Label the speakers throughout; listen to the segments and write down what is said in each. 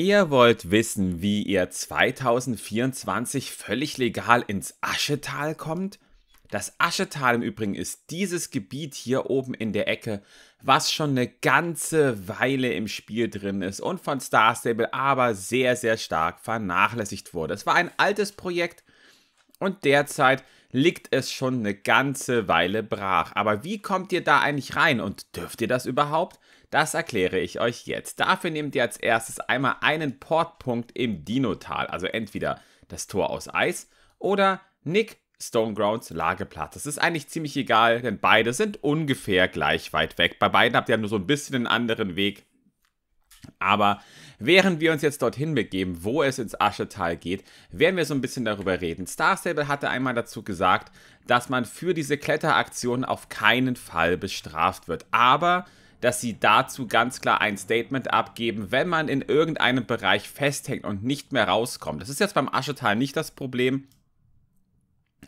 Speaker 1: Ihr wollt wissen, wie ihr 2024 völlig legal ins Aschetal kommt? Das Aschetal im Übrigen ist dieses Gebiet hier oben in der Ecke, was schon eine ganze Weile im Spiel drin ist und von Star Stable aber sehr, sehr stark vernachlässigt wurde. Es war ein altes Projekt und derzeit liegt es schon eine ganze Weile brach. Aber wie kommt ihr da eigentlich rein und dürft ihr das überhaupt? Das erkläre ich euch jetzt. Dafür nehmt ihr als erstes einmal einen Portpunkt im Dinotal, also entweder das Tor aus Eis oder Nick Stonegrounds Lageplatz. Das ist eigentlich ziemlich egal, denn beide sind ungefähr gleich weit weg. Bei beiden habt ihr nur so ein bisschen einen anderen Weg. Aber während wir uns jetzt dorthin begeben, wo es ins Aschetal geht, werden wir so ein bisschen darüber reden. Star Stable hatte einmal dazu gesagt, dass man für diese Kletteraktion auf keinen Fall bestraft wird. Aber dass sie dazu ganz klar ein Statement abgeben, wenn man in irgendeinem Bereich festhängt und nicht mehr rauskommt. Das ist jetzt beim Aschetal nicht das Problem.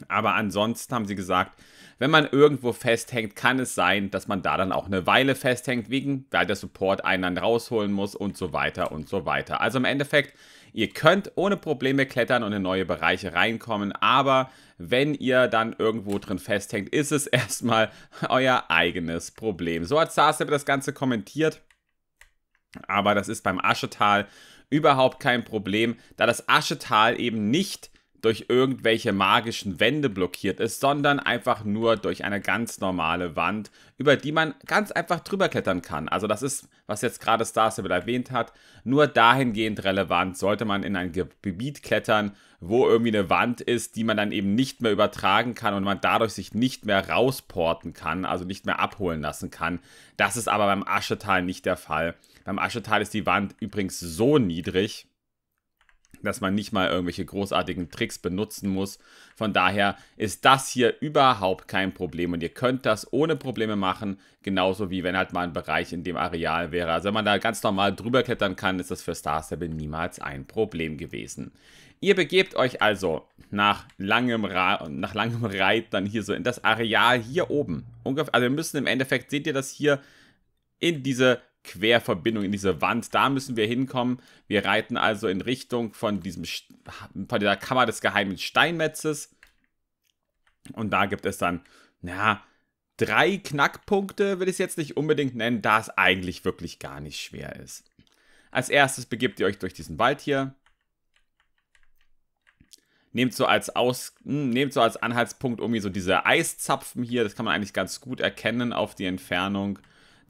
Speaker 1: Aber ansonsten haben sie gesagt, wenn man irgendwo festhängt, kann es sein, dass man da dann auch eine Weile festhängt, wegen, weil der Support einen dann rausholen muss und so weiter und so weiter. Also im Endeffekt, ihr könnt ohne Probleme klettern und in neue Bereiche reinkommen, aber wenn ihr dann irgendwo drin festhängt, ist es erstmal euer eigenes Problem. So hat Starstep das Ganze kommentiert, aber das ist beim Aschetal überhaupt kein Problem, da das Aschetal eben nicht durch irgendwelche magischen Wände blockiert ist, sondern einfach nur durch eine ganz normale Wand, über die man ganz einfach drüber klettern kann. Also das ist, was jetzt gerade Star Stable erwähnt hat, nur dahingehend relevant, sollte man in ein Gebiet klettern, wo irgendwie eine Wand ist, die man dann eben nicht mehr übertragen kann und man dadurch sich nicht mehr rausporten kann, also nicht mehr abholen lassen kann. Das ist aber beim Aschetal nicht der Fall. Beim Aschetal ist die Wand übrigens so niedrig, dass man nicht mal irgendwelche großartigen Tricks benutzen muss. Von daher ist das hier überhaupt kein Problem und ihr könnt das ohne Probleme machen, genauso wie wenn halt mal ein Bereich in dem Areal wäre. Also wenn man da ganz normal drüber klettern kann, ist das für Star Stable niemals ein Problem gewesen. Ihr begebt euch also nach langem, nach langem Reit dann hier so in das Areal hier oben. Also wir müssen im Endeffekt, seht ihr das hier, in diese Querverbindung, in diese Wand. Da müssen wir hinkommen. Wir reiten also in Richtung von, diesem, von dieser Kammer des geheimen Steinmetzes. Und da gibt es dann, na, drei Knackpunkte, will ich es jetzt nicht unbedingt nennen, da es eigentlich wirklich gar nicht schwer ist. Als erstes begibt ihr euch durch diesen Wald hier. Nehmt so als Aus, hm, nehmt so als Anhaltspunkt irgendwie so diese Eiszapfen hier. Das kann man eigentlich ganz gut erkennen auf die Entfernung.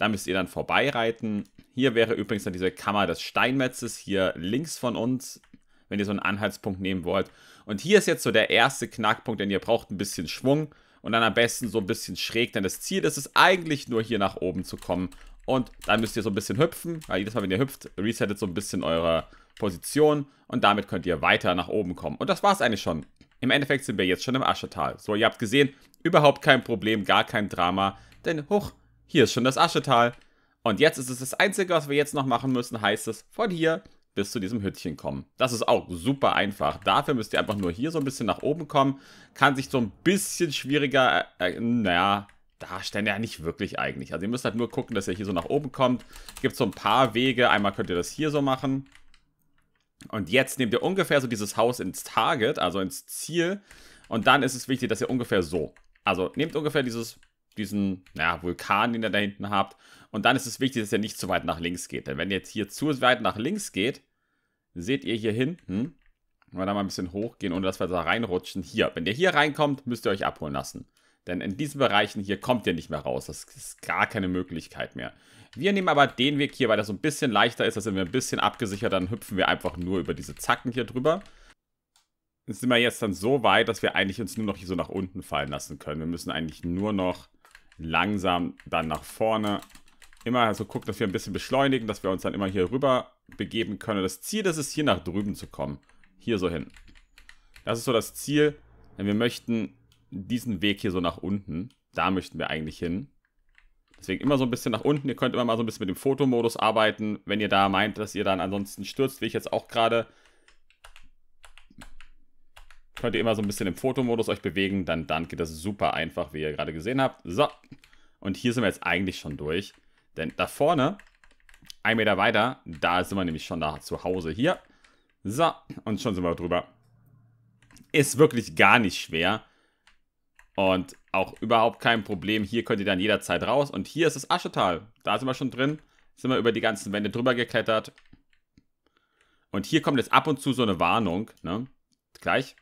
Speaker 1: Da müsst ihr dann vorbeireiten. Hier wäre übrigens dann diese Kammer des Steinmetzes, hier links von uns, wenn ihr so einen Anhaltspunkt nehmen wollt. Und hier ist jetzt so der erste Knackpunkt, denn ihr braucht ein bisschen Schwung und dann am besten so ein bisschen schräg, denn das Ziel ist es eigentlich nur hier nach oben zu kommen. Und dann müsst ihr so ein bisschen hüpfen, weil jedes Mal, wenn ihr hüpft, resettet so ein bisschen eure Position und damit könnt ihr weiter nach oben kommen. Und das war es eigentlich schon. Im Endeffekt sind wir jetzt schon im Aschertal. So, ihr habt gesehen, überhaupt kein Problem, gar kein Drama, denn hoch, hier ist schon das Aschetal. Und jetzt ist es das Einzige, was wir jetzt noch machen müssen, heißt es, von hier bis zu diesem Hütchen kommen. Das ist auch super einfach. Dafür müsst ihr einfach nur hier so ein bisschen nach oben kommen. Kann sich so ein bisschen schwieriger, äh, äh naja, darstellen ja nicht wirklich eigentlich. Also ihr müsst halt nur gucken, dass ihr hier so nach oben kommt. Gibt so ein paar Wege. Einmal könnt ihr das hier so machen. Und jetzt nehmt ihr ungefähr so dieses Haus ins Target, also ins Ziel. Und dann ist es wichtig, dass ihr ungefähr so. Also nehmt ungefähr dieses diesen ja, Vulkan, den ihr da hinten habt. Und dann ist es wichtig, dass ihr nicht zu weit nach links geht. Denn wenn ihr jetzt hier zu weit nach links geht, seht ihr hier hinten, wenn wir da mal ein bisschen hochgehen, ohne dass wir da reinrutschen, hier. Wenn ihr hier reinkommt, müsst ihr euch abholen lassen. Denn in diesen Bereichen hier kommt ihr nicht mehr raus. Das ist gar keine Möglichkeit mehr. Wir nehmen aber den Weg hier, weil das so ein bisschen leichter ist. Da sind wir ein bisschen abgesichert. Dann hüpfen wir einfach nur über diese Zacken hier drüber. Jetzt sind wir jetzt dann so weit, dass wir eigentlich uns nur noch hier so nach unten fallen lassen können. Wir müssen eigentlich nur noch langsam dann nach vorne. Immer so gucken, dass wir ein bisschen beschleunigen, dass wir uns dann immer hier rüber begeben können. Das Ziel ist es, hier nach drüben zu kommen. Hier so hin. Das ist so das Ziel, denn wir möchten diesen Weg hier so nach unten. Da möchten wir eigentlich hin. Deswegen immer so ein bisschen nach unten. Ihr könnt immer mal so ein bisschen mit dem Fotomodus arbeiten. Wenn ihr da meint, dass ihr dann ansonsten stürzt, wie ich jetzt auch gerade, könnt ihr immer so ein bisschen im Fotomodus euch bewegen, dann, dann geht das super einfach, wie ihr gerade gesehen habt. So, und hier sind wir jetzt eigentlich schon durch, denn da vorne, ein Meter weiter, da sind wir nämlich schon da zu Hause hier. So, und schon sind wir drüber. Ist wirklich gar nicht schwer und auch überhaupt kein Problem. Hier könnt ihr dann jederzeit raus und hier ist das Aschetal. Da sind wir schon drin, sind wir über die ganzen Wände drüber geklettert. Und hier kommt jetzt ab und zu so eine Warnung, ne? Gleich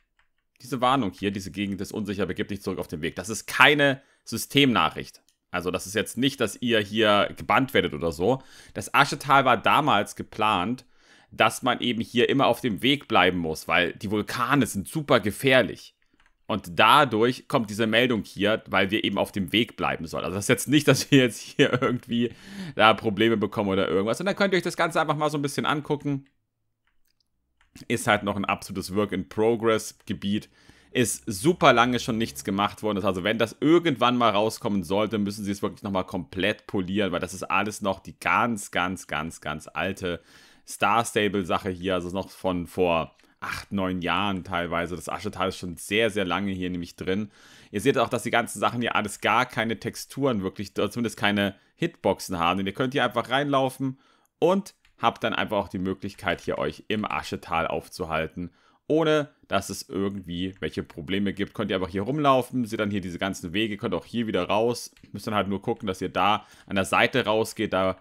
Speaker 1: diese Warnung hier, diese Gegend ist unsicher, begib dich zurück auf den Weg. Das ist keine Systemnachricht. Also das ist jetzt nicht, dass ihr hier gebannt werdet oder so. Das Aschetal war damals geplant, dass man eben hier immer auf dem Weg bleiben muss, weil die Vulkane sind super gefährlich. Und dadurch kommt diese Meldung hier, weil wir eben auf dem Weg bleiben sollen. Also das ist jetzt nicht, dass wir jetzt hier irgendwie da Probleme bekommen oder irgendwas. Und dann könnt ihr euch das Ganze einfach mal so ein bisschen angucken. Ist halt noch ein absolutes Work-in-Progress-Gebiet. Ist super lange schon nichts gemacht worden. Also, wenn das irgendwann mal rauskommen sollte, müssen sie es wirklich nochmal komplett polieren, weil das ist alles noch die ganz, ganz, ganz, ganz alte Star-Stable-Sache hier. Also, noch von vor acht, neun Jahren teilweise. Das Aschetal ist schon sehr, sehr lange hier nämlich drin. Ihr seht auch, dass die ganzen Sachen hier alles gar keine Texturen wirklich, zumindest keine Hitboxen haben. Und ihr könnt hier einfach reinlaufen und habt dann einfach auch die Möglichkeit, hier euch im Aschetal aufzuhalten, ohne dass es irgendwie welche Probleme gibt. Könnt ihr einfach hier rumlaufen, seht dann hier diese ganzen Wege, könnt auch hier wieder raus. Müsst dann halt nur gucken, dass ihr da an der Seite rausgeht, da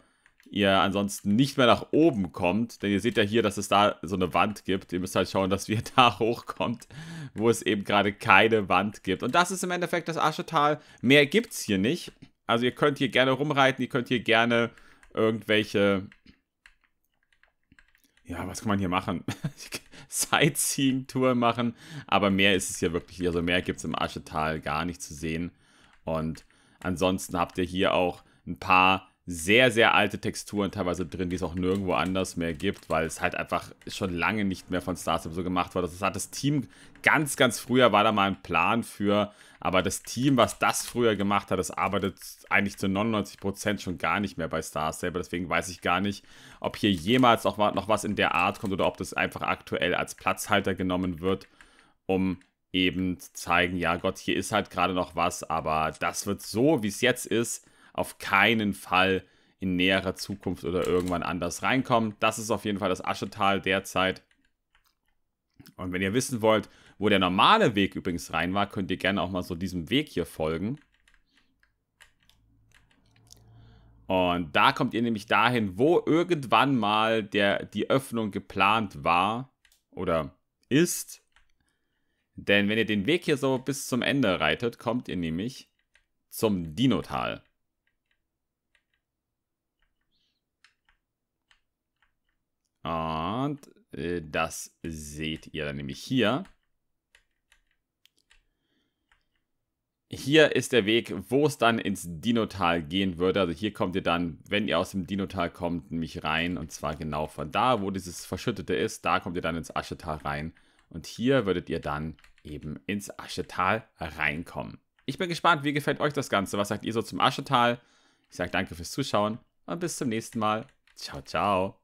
Speaker 1: ihr ansonsten nicht mehr nach oben kommt. Denn ihr seht ja hier, dass es da so eine Wand gibt. Ihr müsst halt schauen, dass ihr da hochkommt, wo es eben gerade keine Wand gibt. Und das ist im Endeffekt das Aschetal. Mehr gibt es hier nicht. Also ihr könnt hier gerne rumreiten, ihr könnt hier gerne irgendwelche ja, was kann man hier machen? Sightseeing-Tour machen, aber mehr ist es hier wirklich, also mehr gibt es im Aschetal gar nicht zu sehen. Und ansonsten habt ihr hier auch ein paar sehr, sehr alte Texturen teilweise drin, die es auch nirgendwo anders mehr gibt, weil es halt einfach schon lange nicht mehr von Star so gemacht wurde. Das hat das Team ganz, ganz früher war da mal ein Plan für, aber das Team, was das früher gemacht hat, das arbeitet eigentlich zu 99% schon gar nicht mehr bei Star Deswegen weiß ich gar nicht, ob hier jemals noch, noch was in der Art kommt oder ob das einfach aktuell als Platzhalter genommen wird, um eben zeigen, ja Gott, hier ist halt gerade noch was, aber das wird so, wie es jetzt ist, auf keinen Fall in näherer Zukunft oder irgendwann anders reinkommen. Das ist auf jeden Fall das Aschetal derzeit. Und wenn ihr wissen wollt, wo der normale Weg übrigens rein war, könnt ihr gerne auch mal so diesem Weg hier folgen. Und da kommt ihr nämlich dahin, wo irgendwann mal der, die Öffnung geplant war oder ist. Denn wenn ihr den Weg hier so bis zum Ende reitet, kommt ihr nämlich zum Dinotal. Und äh, das seht ihr dann nämlich hier. Hier ist der Weg, wo es dann ins Dinotal gehen würde. Also hier kommt ihr dann, wenn ihr aus dem Dinotal kommt, nämlich rein. Und zwar genau von da, wo dieses Verschüttete ist. Da kommt ihr dann ins Aschetal rein. Und hier würdet ihr dann eben ins Aschetal reinkommen. Ich bin gespannt, wie gefällt euch das Ganze? Was sagt ihr so zum Aschetal? Ich sage danke fürs Zuschauen und bis zum nächsten Mal. Ciao, ciao.